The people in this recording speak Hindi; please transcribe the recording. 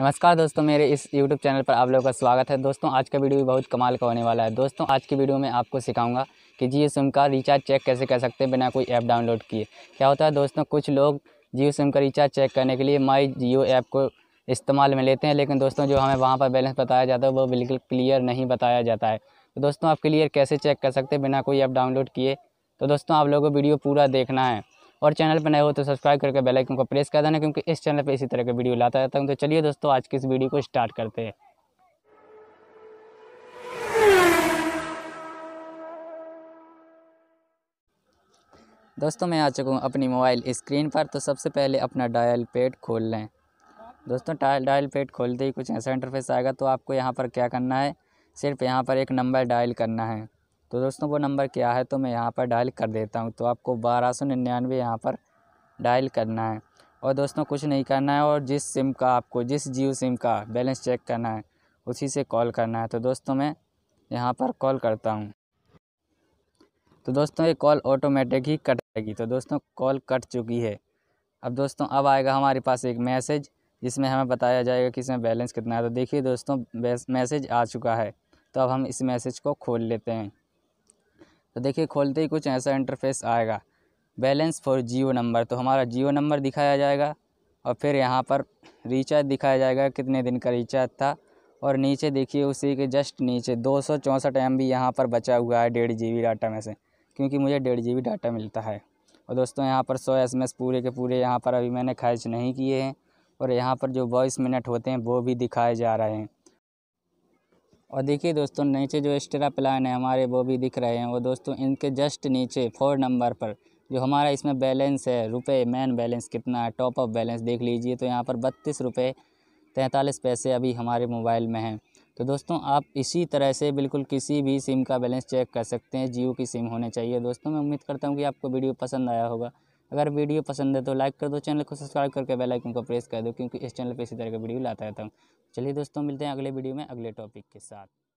नमस्कार दोस्तों मेरे इस YouTube चैनल पर आप लोगों का स्वागत है दोस्तों आज का वीडियो भी बहुत कमाल का होने वाला है दोस्तों आज की वीडियो में आपको सिखाऊंगा कि जियो सिम का रिचार्ज चेक कैसे कर सकते हैं बिना कोई ऐप डाउनलोड किए क्या होता है दोस्तों कुछ लोग जियो सिम का रिचार्ज चेक करने के लिए माई जियो ऐप को इस्तेमाल में लेते हैं लेकिन दोस्तों जो हमें वहाँ पर बैलेंस बताया जाता है वो बिल्कुल क्लियर नहीं बताया जाता है तो दोस्तों आप क्लियर कैसे चेक कर सकते हैं बिना कोई ऐप डाउनलोड किए तो दोस्तों आप लोगों को वीडियो पूरा देखना है और चैनल पर नए हो तो सब्सक्राइब करके बेल आइकन को प्रेस कर देना क्योंकि इस चैनल पर इसी तरह के वीडियो लाता रहता हूँ तो चलिए दोस्तों आज की इस वीडियो को स्टार्ट करते हैं दोस्तों मैं आ चुका हूँ अपनी मोबाइल स्क्रीन पर तो सबसे पहले अपना डायल पेड खोल लें दोस्तों डायल पेड खोलते ही कुछ ऐसा इंटरफेस आएगा तो आपको यहाँ पर क्या करना है सिर्फ यहाँ पर एक नंबर डायल करना है तो दोस्तों वो नंबर क्या है तो मैं यहाँ पर डायल कर देता हूँ तो आपको बारह सौ निन्यानवे यहाँ पर डायल करना है और दोस्तों कुछ नहीं करना है और जिस सिम का आपको जिस जियो सिम का बैलेंस चेक करना है उसी से कॉल करना है तो दोस्तों मैं यहाँ पर कॉल करता हूँ तो दोस्तों ये कॉल ऑटोमेटिक ही कट जाएगी तो दोस्तों कॉल कट चुकी है अब दोस्तों अब आएगा हमारे पास एक मैसेज जिसमें हमें बताया जाएगा कि इसमें बैलेंस कितना है तो देखिए दोस्तों मैसेज आ चुका है तो अब हम इस मैसेज को खोल लेते हैं तो देखिए खोलते ही कुछ ऐसा इंटरफेस आएगा बैलेंस फॉर जियो नंबर तो हमारा जियो नंबर दिखाया जाएगा और फिर यहाँ पर रिचार्ज दिखाया जाएगा कितने दिन का रिचार्ज था और नीचे देखिए उसी के जस्ट नीचे दो सौ चौंसठ एम बी यहाँ पर बचा हुआ है डेढ़ जी बी डाटा में से क्योंकि मुझे डेढ़ जी बी डाटा मिलता है और दोस्तों यहाँ पर सौ एस एम एस पूरे के पूरे यहाँ पर अभी मैंने खर्च नहीं किए हैं और यहाँ पर जो वॉइस मिनट होते हैं वो भी दिखाए जा रहे हैं और देखिए दोस्तों नीचे जो एक्स्ट्रा प्लान है हमारे वो भी दिख रहे हैं वो दोस्तों इनके जस्ट नीचे फोर नंबर पर जो हमारा इसमें बैलेंस है रुपए मैन बैलेंस कितना है टॉप अप बैलेंस देख लीजिए तो यहाँ पर बत्तीस रुपये तैंतालीस पैसे अभी हमारे मोबाइल में हैं तो दोस्तों आप इसी तरह से बिल्कुल किसी भी सिम का बैलेंस चेक कर सकते हैं जियो की सिम होने चाहिए दोस्तों मैं उम्मीद करता हूँ कि आपको वीडियो पसंद आया होगा अगर वीडियो पसंद है तो लाइक कर दो चैनल को सब्सक्राइब करके बेल आइकन को प्रेस कर दो क्योंकि इस चैनल पे इसी तरह का वीडियो लाता रहता हूँ चलिए दोस्तों मिलते हैं अगले वीडियो में अगले टॉपिक के साथ